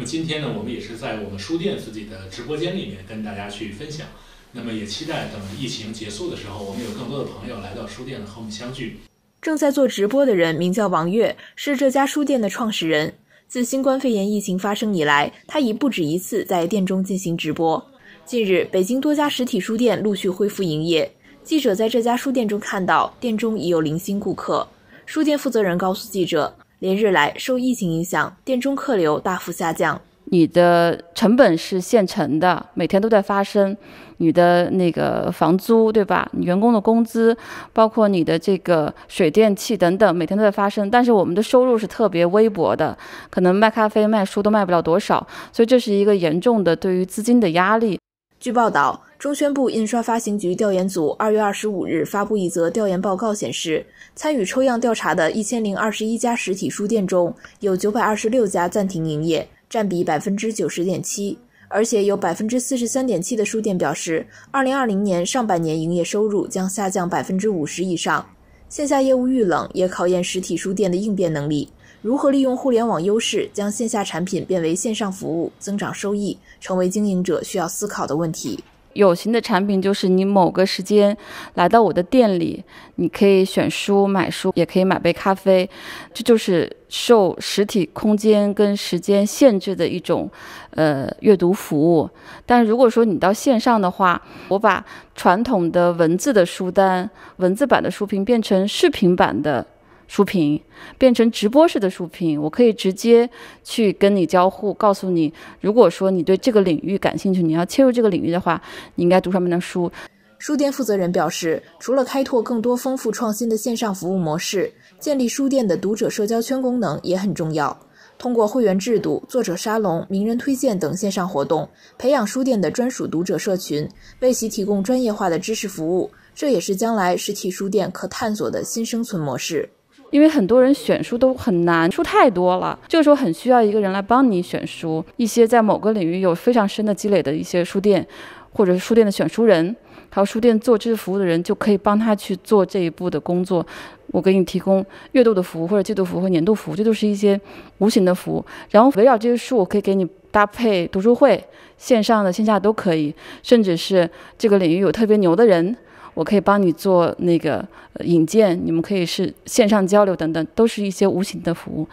那么今天呢，我们也是在我们书店自己的直播间里面跟大家去分享。那么也期待等疫情结束的时候，我们有更多的朋友来到书店和我们相聚。正在做直播的人名叫王月，是这家书店的创始人。自新冠肺炎疫情发生以来，他已不止一次在店中进行直播。近日，北京多家实体书店陆续恢复营业。记者在这家书店中看到，店中已有零星顾客。书店负责人告诉记者。连日来受疫情影响，店中客流大幅下降。你的成本是现成的，每天都在发生，你的那个房租对吧？你员工的工资，包括你的这个水电气等等，每天都在发生。但是我们的收入是特别微薄的，可能卖咖啡、卖书都卖不了多少，所以这是一个严重的对于资金的压力。据报道。中宣部印刷发行局调研组二月二十五日发布一则调研报告，显示参与抽样调查的一千零二十一家实体书店中，有九百二十六家暂停营业，占比百分之九十点七。而且有百分之四十三点七的书店表示，二零二零年上半年营业收入将下降百分之五十以上。线下业务遇冷也考验实体书店的应变能力。如何利用互联网优势，将线下产品变为线上服务，增长收益，成为经营者需要思考的问题。有形的产品就是你某个时间来到我的店里，你可以选书买书，也可以买杯咖啡，这就是受实体空间跟时间限制的一种呃阅读服务。但如果说你到线上的话，我把传统的文字的书单、文字版的书评变成视频版的。书评变成直播式的书评，我可以直接去跟你交互，告诉你，如果说你对这个领域感兴趣，你要切入这个领域的话，你应该读上面的书。书店负责人表示，除了开拓更多丰富创新的线上服务模式，建立书店的读者社交圈功能也很重要。通过会员制度、作者沙龙、名人推荐等线上活动，培养书店的专属读者社群，为其提供专业化的知识服务，这也是将来实体书店可探索的新生存模式。因为很多人选书都很难，书太多了，这个时候很需要一个人来帮你选书。一些在某个领域有非常深的积累的一些书店，或者是书店的选书人，还有书店做知识服务的人，就可以帮他去做这一步的工作。我给你提供月度的服务，或者季度服务，或年度服务，这都是一些无形的服务。然后围绕这些书，我可以给你搭配读书会，线上的、线下都可以，甚至是这个领域有特别牛的人。我可以帮你做那个引荐，你们可以是线上交流等等，都是一些无形的服务。